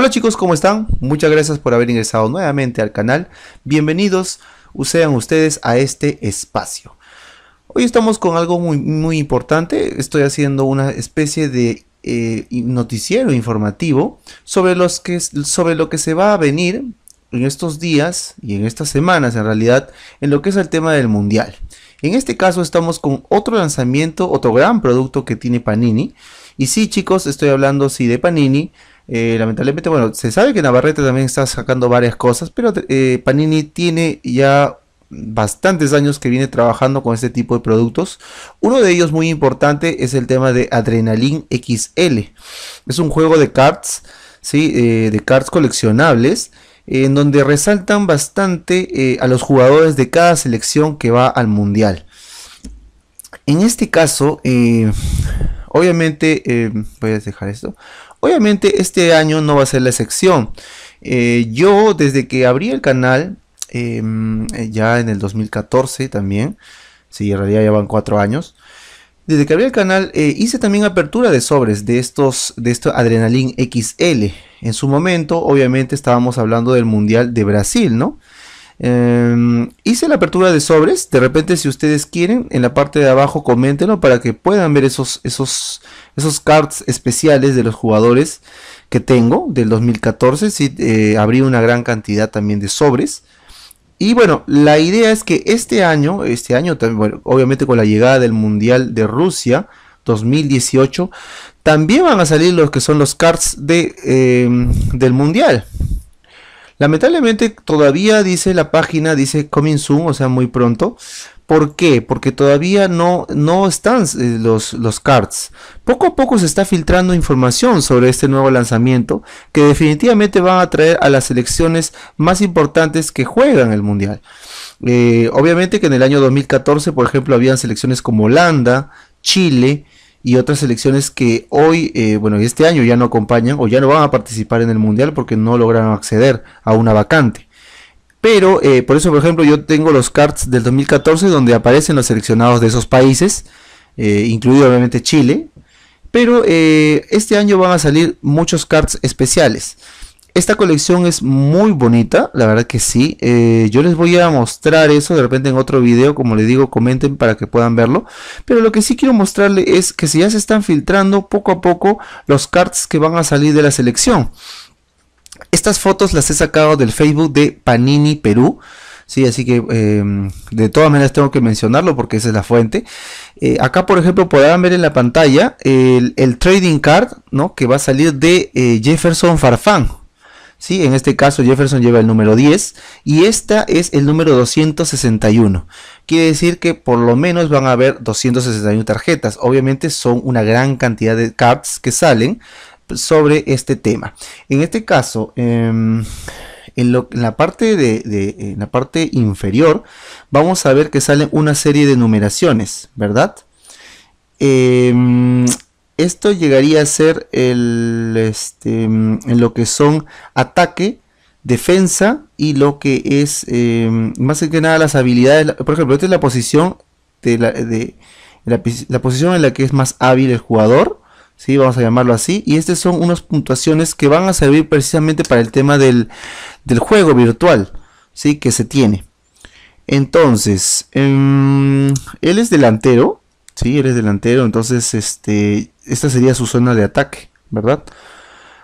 Hola chicos, ¿cómo están? Muchas gracias por haber ingresado nuevamente al canal. Bienvenidos sean ustedes a este espacio. Hoy estamos con algo muy, muy importante. Estoy haciendo una especie de eh, noticiero informativo sobre, los que, sobre lo que se va a venir en estos días y en estas semanas en realidad en lo que es el tema del mundial. En este caso estamos con otro lanzamiento, otro gran producto que tiene Panini, y sí, chicos, estoy hablando sí de Panini. Eh, lamentablemente, bueno, se sabe que Navarrete también está sacando varias cosas, pero eh, Panini tiene ya bastantes años que viene trabajando con este tipo de productos. Uno de ellos muy importante es el tema de Adrenaline XL. Es un juego de cards, ¿sí? Eh, de cards coleccionables, en donde resaltan bastante a los jugadores de cada selección que va al mundial. En este caso, Obviamente, eh, voy a dejar esto. Obviamente este año no va a ser la excepción. Eh, yo desde que abrí el canal, em, eh, ya en el 2014 también, sí, en realidad ya van cuatro años, desde que abrí el canal hice también apertura de sobres de estos, de estos Adrenalin XL. En su momento, obviamente, estábamos hablando del Mundial de Brasil, ¿no? Em, hice la apertura de sobres. De repente, si ustedes quieren, en la parte de abajo coméntenlo para que puedan ver esos, esos, esos cards especiales de los jugadores que tengo del 2014. Sí, eh, abrí una gran cantidad también de sobres. Y bueno, la idea es que este año, este año obviamente con la llegada del Mundial de Rusia 2018, también van a salir los que son los cards de, em, del Mundial. Lamentablemente todavía dice la página, dice coming soon, o sea, muy pronto. ¿Por qué? Porque todavía no, no están eh, los, los cards. Poco a poco se está filtrando información sobre este nuevo lanzamiento que definitivamente va a traer a las selecciones más importantes que juegan el Mundial. Eh, obviamente que en el año 2014, por ejemplo, habían selecciones como Holanda, Chile, y otras selecciones que hoy, eh, bueno, este año ya no acompañan o ya no van a participar en el Mundial porque no lograron acceder a una vacante. Pero eh, por eso, por ejemplo, yo tengo los cards del 2014 donde aparecen los seleccionados de esos países, eh, incluido obviamente Chile. Pero este año van a salir muchos cards especiales. Esta colección es muy bonita, la verdad que sí. Eh, yo les voy a mostrar eso de repente en otro video, como les digo, comenten para que puedan verlo. Pero lo que sí quiero mostrarles es que si ya se están filtrando poco a poco los cards que van a salir de la selección. Estas fotos las he sacado del Facebook de Panini Perú. Sí, así que em, de todas maneras tengo que mencionarlo porque esa es la fuente. Eh, acá, por ejemplo, podrán ver en la pantalla el, el, trading card ¿no? que va a salir de eh, Jefferson Farfán. ¿sí? En este caso Jefferson lleva el número 10 y esta es el número 261. Quiere decir que por lo menos van a haber 261 tarjetas. Obviamente son una gran cantidad de cards que salen sobre este tema. En este caso... Em, en, la parte de, la parte inferior vamos a ver que salen una serie de numeraciones, ¿verdad? Em, esto llegaría a ser el, este, mm, en lo que son ataque, defensa y lo que es em, más que nada las habilidades. Por ejemplo, esta es la posición de la, posición en la que es más hábil el jugador. ¿sí? Vamos a llamarlo así. Y estas son unas puntuaciones que van a servir precisamente para el tema del, juego virtual, ¿sí? Que se tiene. Entonces, em, él es delantero, ¿sí? Él es delantero, entonces, este, esta sería su zona de ataque, ¿verdad?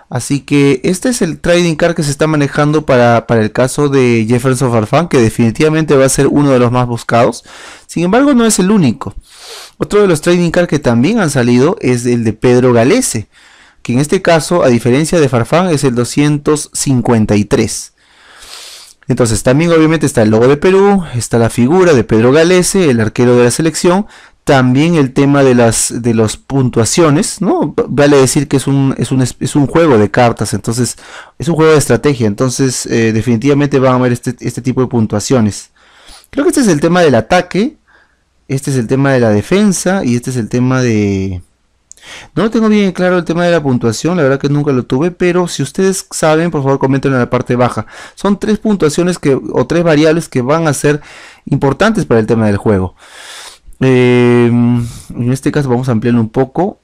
Así que este es el trading card que se está manejando para, el caso de Jefferson Farfán, que definitivamente va a ser uno de los más buscados. Sin embargo, no es el único. Otro de los trading cards que también han salido es el de Pedro Galese, que en este caso, a diferencia de Farfán, es el 253. Entonces también obviamente está el logo de Perú, está la figura de Pedro Galese, el arquero de la selección, también el tema de las de los puntuaciones, ¿no? Vale decir que es un, es un, un juego de cartas, entonces es un juego de estrategia, entonces eh, definitivamente van a haber este, este tipo de puntuaciones. Creo que este es el tema del ataque, este es el tema de la defensa y este es el tema de... No tengo bien claro el tema de la puntuación, la verdad que nunca lo tuve, pero si ustedes saben, por favor comenten en la parte baja. Son tres puntuaciones que, o tres variables que van a ser importantes para el tema del juego. Em, en este caso vamos a ampliarlo un poco.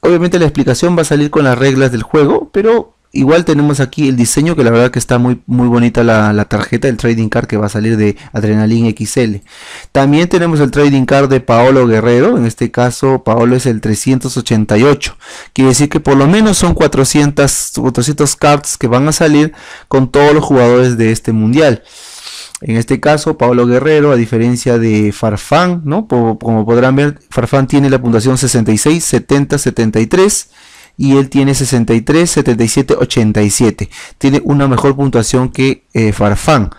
Obviamente la explicación va a salir con las reglas del juego, pero igual tenemos aquí el diseño que la verdad que está muy, muy bonita la, tarjeta, el trading card que va a salir de Adrenalin XL. También tenemos el trading card de Paolo Guerrero, en este caso Paolo es el 388. Quiere decir que por lo menos son 400, 400 cards que van a salir con todos los jugadores de este mundial. En este caso, Pablo Guerrero, a diferencia de Farfán, como podrán ver, Farfán tiene la puntuación 66, 70, 73 y él tiene 63, 77, 87. Tiene una mejor puntuación que eh, Farfán.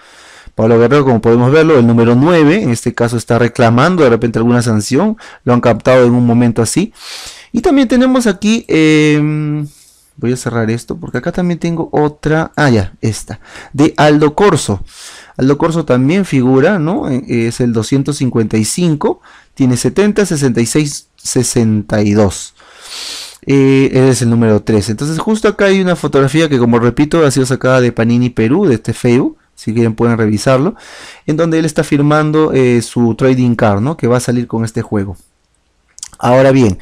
Pablo Guerrero, como podemos verlo, el número 9, en este caso está reclamando de repente alguna sanción, lo han captado en un momento así. Y también tenemos aquí, em, voy a cerrar esto porque acá también tengo otra, ah ya, esta, de Aldo Corso. Aldo Corso también figura, ¿no? E, es el 255, tiene 70, 66, 62. Eh, es el número 3. Entonces justo acá hay una fotografía que como repito ha sido sacada de Panini Perú, de este Facebook. Si quieren pueden revisarlo. En donde él está firmando eh, su trading card, ¿no? Que va a salir con este juego. Ahora bien,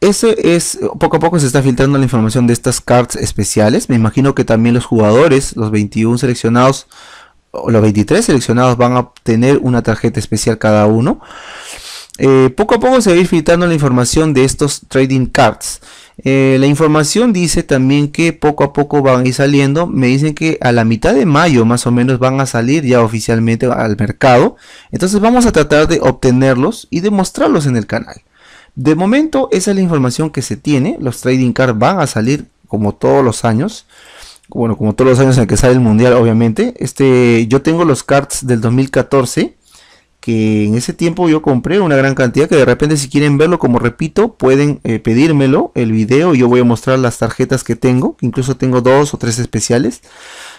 ese es poco a poco se está filtrando la información de estas cards especiales. Me imagino que también los jugadores, los 21 seleccionados, los 23 seleccionados van a obtener una tarjeta especial cada uno. Eh, poco a poco se va a ir filtrando la información de estos trading cards. Eh, la información dice también que poco a poco van a ir saliendo. Me dicen que a la mitad de mayo más o menos van a salir ya oficialmente al mercado. Entonces vamos a tratar de obtenerlos y de mostrarlos en el canal. De momento esa es la información que se tiene. Los trading cards van a salir como todos los años bueno, como todos los años en que sale el mundial, obviamente. Este, yo tengo los cards del 2014, que en ese tiempo yo compré una gran cantidad, que de repente si quieren verlo, como repito, pueden eh, pedírmelo, el video, yo voy a mostrar las tarjetas que tengo, incluso tengo dos o tres especiales,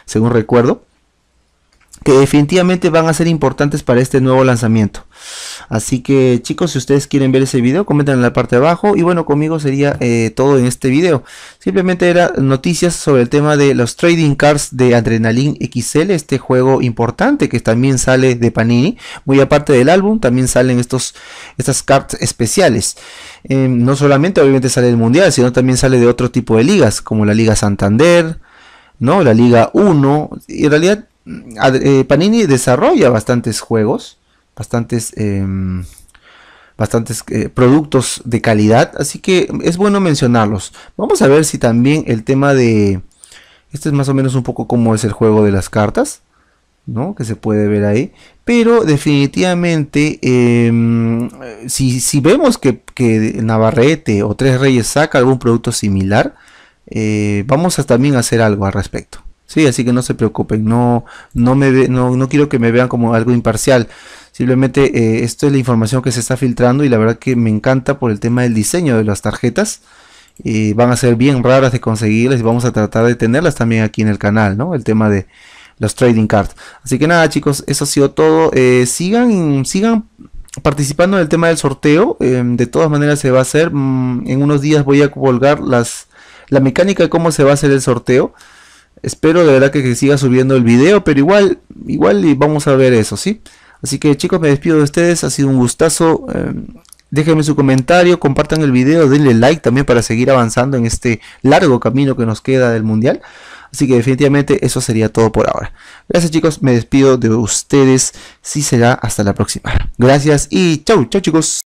según recuerdo que definitivamente van a ser importantes para este nuevo lanzamiento. Así que chicos, si ustedes quieren ver ese video, comenten en la parte de abajo. Y bueno, conmigo sería eh, todo en este video. Simplemente era noticias sobre el tema de los trading cards de Adrenaline XL, este juego importante que también sale de Panini. Muy aparte del álbum, también salen estos, estas cards especiales. Em, no solamente obviamente sale del Mundial, sino también sale de otro tipo de ligas, como la Liga Santander, ¿no? La Liga 1. Y en realidad eh, Panini desarrolla bastantes juegos, bastantes, em, bastantes eh, productos de calidad, así que es bueno mencionarlos. Vamos a ver si también el tema de... Este es más o menos un poco como es el juego de las cartas, ¿no? Que se puede ver ahí. Pero definitivamente, em, si, vemos que, Navarrete o Tres Reyes saca algún producto similar, eh, vamos a también hacer algo al respecto. Sí, así que no se preocupen, no, no, me no, quiero que me vean como algo imparcial. Simplemente eh, esto es la información que se está filtrando y la verdad que me encanta por el tema del diseño de las tarjetas. van a ser bien raras de conseguirlas y vamos a tratar de tenerlas también aquí en el canal, ¿no? El tema de las trading cards. Así que nada chicos, eso ha sido todo. Eh, sigan, sigan participando en el tema del sorteo. Em, de todas maneras se va a hacer. Mm, en unos días voy a colgar las, la mecánica de cómo se va a hacer el sorteo. Espero de verdad que, siga subiendo el video, pero igual, igual y vamos a ver eso, ¿sí? Así que chicos, me despido de ustedes, ha sido un gustazo. Em, déjenme su comentario, compartan el video, denle like también para seguir avanzando en este largo camino que nos queda del mundial. Así que definitivamente eso sería todo por ahora. Gracias chicos, me despido de ustedes. Si sí será hasta la próxima. Gracias y chau, chau chicos.